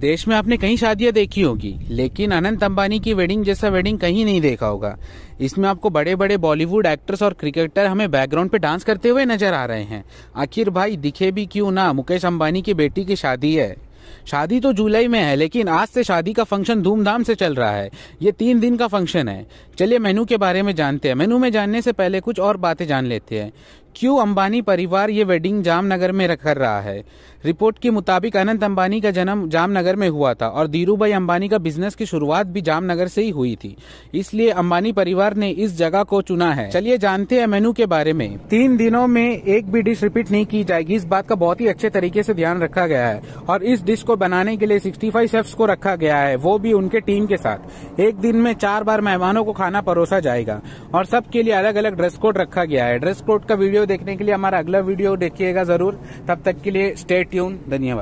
देश में आपने कई शादियां देखी होगी लेकिन अनंत अंबानी की वेडिंग जैसा वेडिंग कहीं नहीं देखा होगा इसमें आपको बड़े बड़े बॉलीवुड एक्टर्स और क्रिकेटर हमें बैकग्राउंड पे डांस करते हुए नजर आ रहे हैं आखिर भाई दिखे भी क्यों ना मुकेश अंबानी की बेटी की शादी है शादी तो जुलाई में है लेकिन आज से शादी का फंक्शन धूमधाम से चल रहा है ये तीन दिन का फंक्शन है चलिए मेनू के बारे में जानते हैं मेनू में जानने से पहले कुछ और बातें जान लेते हैं क्यों अंबानी परिवार ये वेडिंग जामनगर में कर रहा है रिपोर्ट के मुताबिक अनंत अंबानी का जन्म जामनगर में हुआ था और धीरू भाई अंबानी का बिजनेस की शुरुआत भी जामनगर से ही हुई थी इसलिए अंबानी परिवार ने इस जगह को चुना है चलिए जानते हैं मेनू के बारे में तीन दिनों में एक भी डिश रिपीट नहीं की जाएगी इस बात का बहुत ही अच्छे तरीके से ध्यान रखा गया है और इस डिश को बनाने के लिए सिक्सटी फाइव को रखा गया है वो भी उनके टीम के साथ एक दिन में चार बार मेहमानों को खाना परोसा जाएगा और सबके लिए अलग अलग ड्रेस कोड रखा गया है ड्रेस कोड का वीडियो वीडियो देखने के लिए हमारा अगला वीडियो देखिएगा जरूर तब तक के लिए स्टे ट्यून धन्यवाद